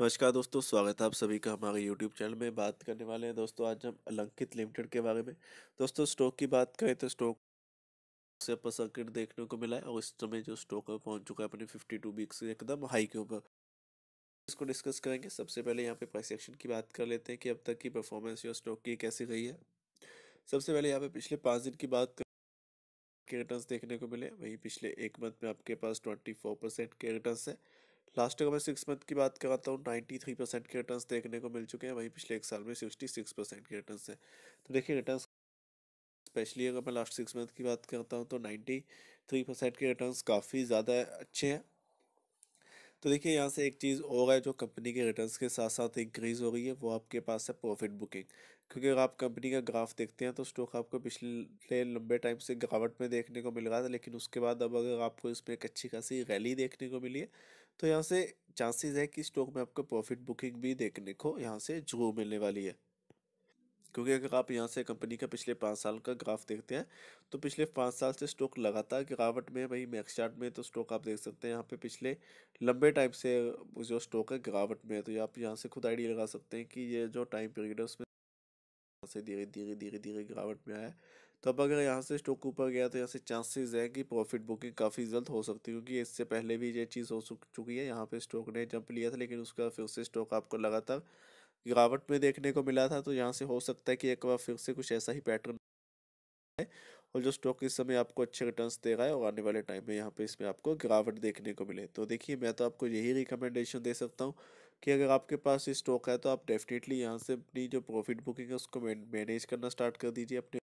नमस्कार दोस्तों स्वागत है आप सभी का हमारे यूट्यूब चैनल में बात करने वाले हैं दोस्तों आज हम अलंकित लिमिटेड के बारे में दोस्तों स्टॉक की बात करें तो स्टॉक से अपर सर्किट देखने को मिला है और इस समय जो स्टॉक पहुंच चुका है अपने फिफ्टी टू वीक्स एकदम हाई के ऊपर इसको डिस्कस करेंगे सबसे पहले यहाँ पे प्राइस एक्शन की बात कर लेते हैं कि अब तक की परफॉर्मेंस या स्टॉक की कैसी रही है सबसे पहले यहाँ पे पिछले पाँच दिन की बात के रिटर्न देखने को मिले वहीं पिछले एक मंथ में आपके पास ट्वेंटी फोर परसेंट के रिटर्न है लास्ट अगर मैं सिक्स मंथ की बात करता हूँ नाइन्टी थ्री परसेंट के रिटर्न देखने को मिल चुके हैं वहीं पिछले एक साल में सिक्सटी सिक्स परसेंट के रिटर्न है तो देखिए रिटर्न स्पेशली अगर मैं लास्ट सिक्स मंथ की बात करता हूँ तो नाइन्टी थ्री परसेंट के रिटर्न काफ़ी ज़्यादा अच्छे हैं तो देखिए यहाँ से एक चीज़ और है जो कंपनी के रिटर्न्स के साथ साथ इंक्रीज़ हो रही है वो आपके पास है प्रॉफिट बुकिंग क्योंकि अगर आप कंपनी का ग्राफ देखते हैं तो स्टॉक आपको पिछले लंबे टाइम से गिरावट में देखने को मिल रहा था लेकिन उसके बाद अब अगर आपको इसमें एक अच्छी खासी रैली देखने को मिली है तो यहाँ से चांसेस है कि स्टॉक में आपको प्रॉफिट बुकिंग भी देखने को यहाँ से जो मिलने वाली है क्योंकि अगर आप यहाँ से कंपनी का पिछले पाँच साल का ग्राफ देखते हैं तो पिछले पाँच साल से स्टॉक लगातार गिरावट में भाई मैक्स चार्ट में तो स्टॉक आप देख सकते हैं यहाँ पे पिछले लंबे टाइम से जो स्टॉक है गिरावट में है तो आप यहाँ से खुद आइडिया लगा सकते हैं कि ये जो टाइम पीरियड है उसमें से धीरे धीरे धीरे धीरे गिरावट में आया है तो अब अगर यहाँ से स्टॉक ऊपर गया तो यहाँ से चांसेस है कि प्रॉफिट बुकिंग काफ़ी जल्द हो सकती है क्योंकि इससे पहले भी ये चीज़ हो चुकी है यहाँ पे स्टॉक ने जंप लिया था लेकिन उसका फिर से स्टॉक आपको लगातार गिरावट में देखने को मिला था तो यहाँ से हो सकता है कि एक बार फिर से कुछ ऐसा ही पैटर्न है और जो स्टॉक इस समय आपको अच्छे रिटर्न्स दे रहा है और आने वाले टाइम में यहाँ पे इसमें आपको गिरावट देखने को मिले तो देखिए मैं तो आपको यही रिकमेंडेशन दे सकता हूँ कि अगर आपके पास स्टॉक है तो आप डेफिनेटली यहाँ से अपनी जो प्रॉफिट बुकिंग है उसको मैनेज करना स्टार्ट कर दीजिए अपने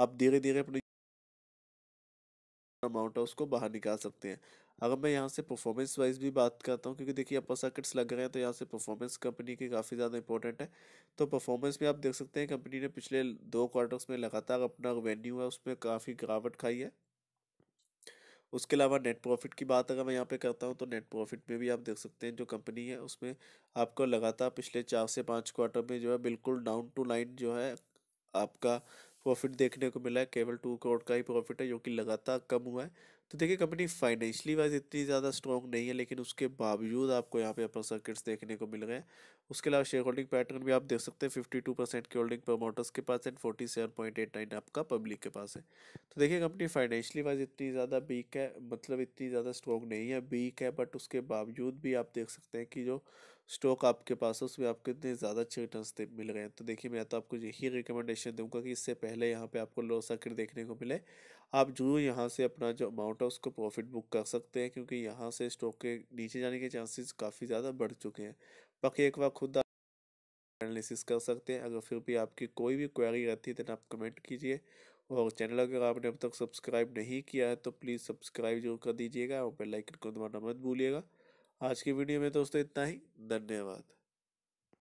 आप धीरे धीरे अपनी अमाउंट है उसको बाहर निकाल सकते हैं अगर मैं यहाँ से परफॉर्मेंस वाइज भी बात करता हूँ क्योंकि देखिए अपर सर्किट्स लग रहे हैं तो यहाँ से परफॉर्मेंस कंपनी की काफ़ी ज़्यादा इंपॉर्टेंट है तो परफॉर्मेंस में आप देख सकते हैं कंपनी ने पिछले दो क्वार्टर्स में लगातार अपना वेन्यू है उसमें काफ़ी गिरावट खाई है उसके अलावा नेट प्रॉफिट की बात अगर मैं यहाँ पे करता हूँ तो नेट प्रॉफिट में भी आप देख सकते हैं जो कंपनी है उसमें आपको लगातार पिछले चार से पाँच क्वार्टर में जो है बिल्कुल डाउन टू लाइन जो है आपका प्रॉफिट देखने को मिला है केवल टू करोड़ का ही प्रॉफिट है जो कि लगातार कम हुआ है तो देखिए कंपनी फाइनेंशियली वाइज इतनी ज़्यादा स्ट्रॉन्ग नहीं है लेकिन उसके बावजूद आपको यहाँ पे अपर सर्किट्स देखने को मिल रहे हैं उसके अलावा शेयर होल्डिंग पैटर्न भी आप देख सकते हैं फिफ्टी टू परसेंट की होल्डिंग प्रमोटर्स के पास and forty seven point eight nine आपका पब्लिक के पास है तो देखिए कंपनी फाइनेंशियली वाइज इतनी ज़्यादा वीक है मतलब इतनी ज़्यादा स्ट्रॉन्ग नहीं है वीक है बट उसके बावजूद भी आप देख सकते हैं कि जो स्टॉक आपके पास है उसमें आपको इतने ज़्यादा अच्छे रिटर्न मिल रहे हैं तो देखिए मैं तो आपको यही रिकमेंडेशन दूंगा कि इससे पहले यहाँ पे आपको लो सर्किट देखने को मिले आप जो यहाँ से अपना जो अमाउंट है उसको प्रॉफिट बुक कर सकते हैं क्योंकि यहाँ से स्टॉक के नीचे जाने के चांसेस काफ़ी ज़्यादा बढ़ चुके हैं बाकी एक बार खुद एनालिसिस कर सकते हैं अगर फिर भी आपकी कोई भी क्वेरी रहती है तो आप कमेंट कीजिए और चैनल अगर आपने अब तक सब्सक्राइब नहीं किया है तो प्लीज़ सब्सक्राइब जरूर कर दीजिएगा और बेल आइकन को दबाना मत भूलिएगा आज की वीडियो में दोस्तों इतना ही धन्यवाद